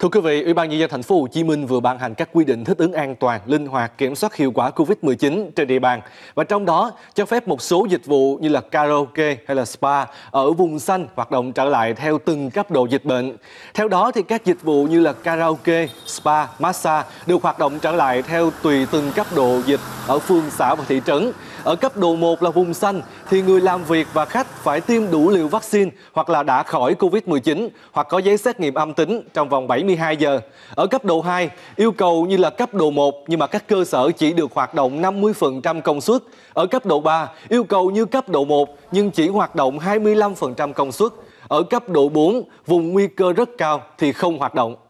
Thưa quý vị, Ủy ban nhân dân thành phố Hồ Chí Minh vừa ban hành các quy định thích ứng an toàn, linh hoạt, kiểm soát hiệu quả Covid-19 trên địa bàn và trong đó cho phép một số dịch vụ như là karaoke hay là spa ở vùng xanh hoạt động trở lại theo từng cấp độ dịch bệnh. Theo đó thì các dịch vụ như là karaoke, spa, massage được hoạt động trở lại theo tùy từng cấp độ dịch ở phường, xã và thị trấn. Ở cấp độ 1 là vùng xanh thì người làm việc và khách phải tiêm đủ liều vaccine hoặc là đã khỏi Covid-19 hoặc có giấy xét nghiệm âm tính trong vòng 72 giờ. Ở cấp độ 2, yêu cầu như là cấp độ 1 nhưng mà các cơ sở chỉ được hoạt động 50% công suất. Ở cấp độ 3, yêu cầu như cấp độ 1 nhưng chỉ hoạt động 25% công suất. Ở cấp độ 4, vùng nguy cơ rất cao thì không hoạt động.